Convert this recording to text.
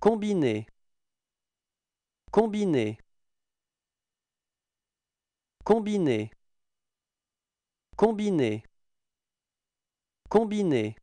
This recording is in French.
Combiner. combiné, combiné, combiné, combiné